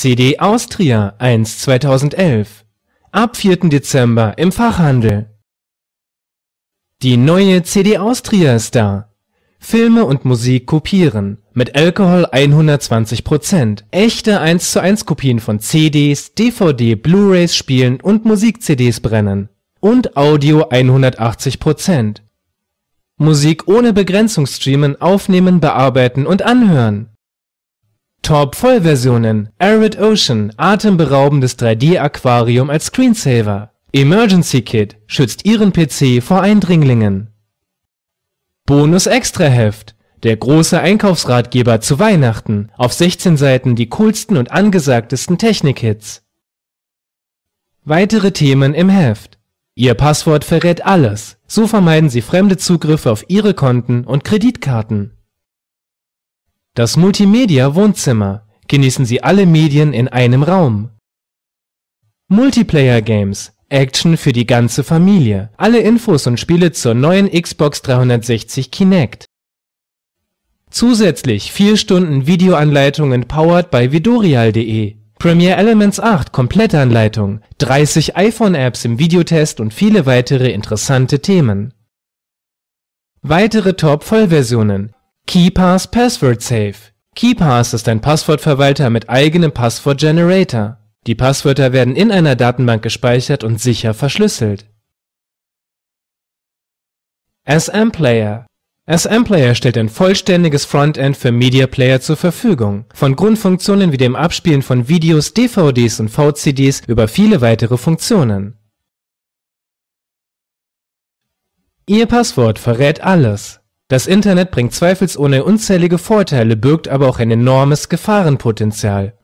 CD Austria 1 2011 ab 4. Dezember im Fachhandel. Die neue CD Austria ist da. Filme und Musik kopieren. Mit Alkohol 120%. Echte 1 zu 1 Kopien von CDs, DVD, Blu-rays spielen und Musik-CDs brennen. Und Audio 180%. Musik ohne Begrenzung streamen, aufnehmen, bearbeiten und anhören. Top-Vollversionen Arid Ocean – Atemberaubendes 3D-Aquarium als Screensaver Emergency Kit – Schützt Ihren PC vor Eindringlingen bonus extra heft Der große Einkaufsratgeber zu Weihnachten, auf 16 Seiten die coolsten und angesagtesten Technik-Hits Weitere Themen im Heft Ihr Passwort verrät alles, so vermeiden Sie fremde Zugriffe auf Ihre Konten und Kreditkarten das Multimedia-Wohnzimmer. Genießen Sie alle Medien in einem Raum. Multiplayer Games. Action für die ganze Familie. Alle Infos und Spiele zur neuen Xbox 360 Kinect. Zusätzlich 4 Stunden Videoanleitungen powered bei vidorial.de. Premiere Elements 8 komplette Anleitung, 30 iPhone-Apps im Videotest und viele weitere interessante Themen. Weitere Top-Vollversionen KeyPass Password Safe. KeyPass ist ein Passwortverwalter mit eigenem Passwort Generator. Die Passwörter werden in einer Datenbank gespeichert und sicher verschlüsselt. SM Player. SM Player stellt ein vollständiges Frontend für Media Player zur Verfügung, von Grundfunktionen wie dem Abspielen von Videos, DVDs und VCDs über viele weitere Funktionen. Ihr Passwort verrät alles. Das Internet bringt zweifelsohne unzählige Vorteile, birgt aber auch ein enormes Gefahrenpotenzial.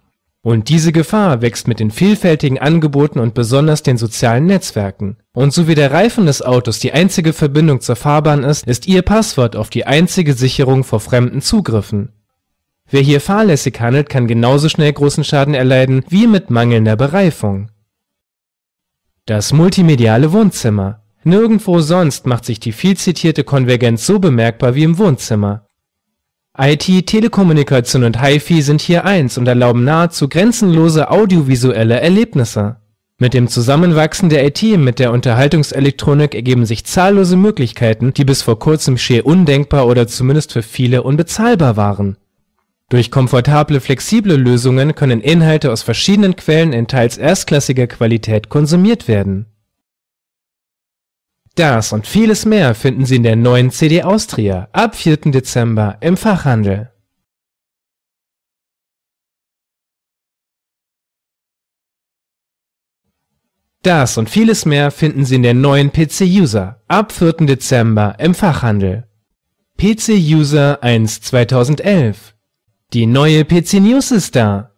Und diese Gefahr wächst mit den vielfältigen Angeboten und besonders den sozialen Netzwerken. Und so wie der Reifen des Autos die einzige Verbindung zur Fahrbahn ist, ist Ihr Passwort auf die einzige Sicherung vor fremden Zugriffen. Wer hier fahrlässig handelt, kann genauso schnell großen Schaden erleiden wie mit mangelnder Bereifung. Das multimediale Wohnzimmer Nirgendwo sonst macht sich die viel zitierte Konvergenz so bemerkbar wie im Wohnzimmer. IT, Telekommunikation und HiFi sind hier eins und erlauben nahezu grenzenlose audiovisuelle Erlebnisse. Mit dem Zusammenwachsen der IT mit der Unterhaltungselektronik ergeben sich zahllose Möglichkeiten, die bis vor kurzem schier undenkbar oder zumindest für viele unbezahlbar waren. Durch komfortable, flexible Lösungen können Inhalte aus verschiedenen Quellen in teils erstklassiger Qualität konsumiert werden. Das und vieles mehr finden Sie in der neuen CD Austria ab 4. Dezember im Fachhandel. Das und vieles mehr finden Sie in der neuen PC User ab 4. Dezember im Fachhandel. PC User 1 2011. Die neue PC News ist da.